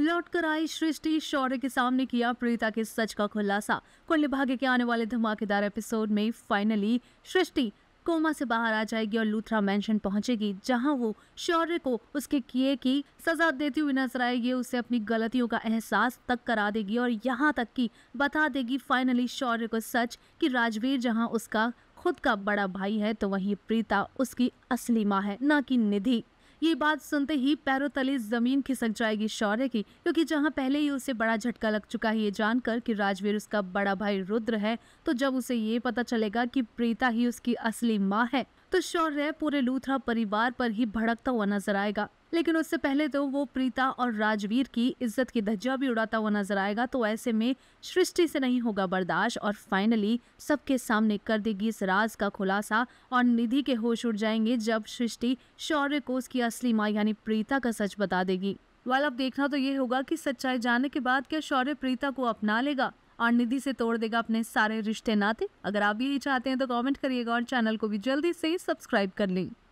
लौट कर आई सृष्टि शौर्य के सामने किया प्रीता के सच का खुलासा कुल्ले भाग्य के आने वाले धमाकेदार एपिसोड में फाइनली सृष्टि कोमा से बाहर आ जाएगी और लूथरा मेंशन पहुंचेगी जहां वो शौर्य को उसके किए की सजा देती हुई नजर आएगी उसे अपनी गलतियों का एहसास तक करा देगी और यहां तक कि बता देगी फाइनली शौर्य को सच कि राजवीर जहां उसका खुद का बड़ा भाई है तो वहीं प्रीता उसकी असली माँ है न कि निधि ये बात सुनते ही पैरों तले जमीन खिसक जाएगी शौर्य की क्योंकि जहाँ पहले ही उसे बड़ा झटका लग चुका है ये जानकर कि राजवीर उसका बड़ा भाई रुद्र है तो जब उसे ये पता चलेगा कि प्रीता ही उसकी असली माँ है तो शौर्य पूरे लूथरा परिवार पर ही भड़कता हुआ नजर आएगा लेकिन उससे पहले तो वो प्रीता और राजवीर की इज्जत की धज्जा भी उड़ाता हुआ नजर आएगा तो ऐसे में सृष्टि से नहीं होगा बर्दाश्त और फाइनली सबके सामने कर देगी इस राज का खुलासा और निधि के होश उड़ जाएंगे जब सृष्टि शौर्य को उसकी असली माँ यानी प्रीता का सच बता देगी वाल अब देखना तो ये होगा कि सच्चाई जानने के बाद क्या शौर्य प्रीता को अपना लेगा और निधि से तोड़ देगा अपने सारे रिश्ते नाते अगर आप यही चाहते हैं तो कमेंट करिएगा और चैनल को भी जल्दी से सब्सक्राइब कर लें